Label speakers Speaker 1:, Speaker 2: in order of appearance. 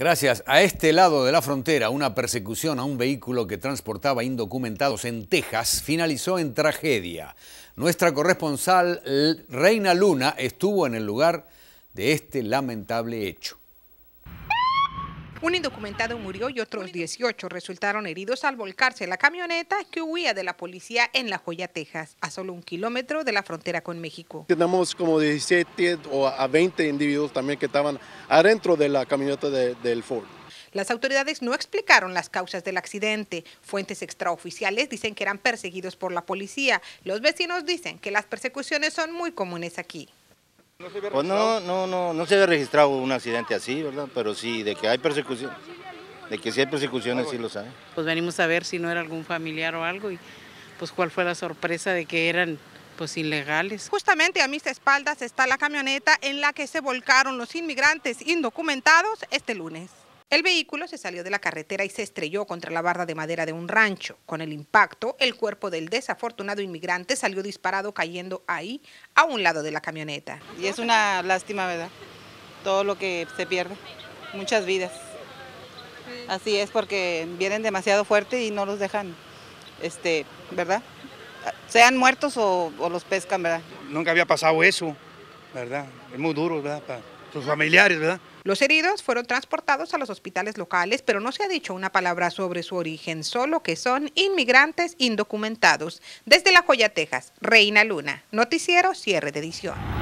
Speaker 1: Gracias. A este lado de la frontera, una persecución a un vehículo que transportaba indocumentados en Texas finalizó en tragedia. Nuestra corresponsal Reina Luna estuvo en el lugar de este lamentable hecho.
Speaker 2: Un indocumentado murió y otros 18 resultaron heridos al volcarse la camioneta que huía de la policía en La Joya, Texas, a solo un kilómetro de la frontera con México.
Speaker 3: Tenemos como 17 o a 20 individuos también que estaban adentro de la camioneta del Ford.
Speaker 2: Las autoridades no explicaron las causas del accidente. Fuentes extraoficiales dicen que eran perseguidos por la policía. Los vecinos dicen que las persecuciones son muy comunes aquí. ¿No se había
Speaker 3: pues no, no, no, no se había registrado un accidente así, ¿verdad? Pero sí, de que hay persecución, de que sí hay persecuciones, sí lo saben.
Speaker 2: Pues venimos a ver si no era algún familiar o algo y pues cuál fue la sorpresa de que eran pues ilegales. Justamente a mis espaldas está la camioneta en la que se volcaron los inmigrantes indocumentados este lunes. El vehículo se salió de la carretera y se estrelló contra la barda de madera de un rancho. Con el impacto, el cuerpo del desafortunado inmigrante salió disparado cayendo ahí, a un lado de la camioneta. Y es una lástima, ¿verdad? Todo lo que se pierde, muchas vidas. Así es, porque vienen demasiado fuerte y no los dejan, este, ¿verdad? Sean muertos o, o los pescan, ¿verdad? Nunca había pasado eso, ¿verdad? Es muy duro, ¿verdad? Para sus familiares, ¿verdad? Los heridos fueron transportados a los hospitales locales, pero no se ha dicho una palabra sobre su origen, solo que son inmigrantes indocumentados. Desde La Joya, Texas, Reina Luna, Noticiero Cierre de Edición.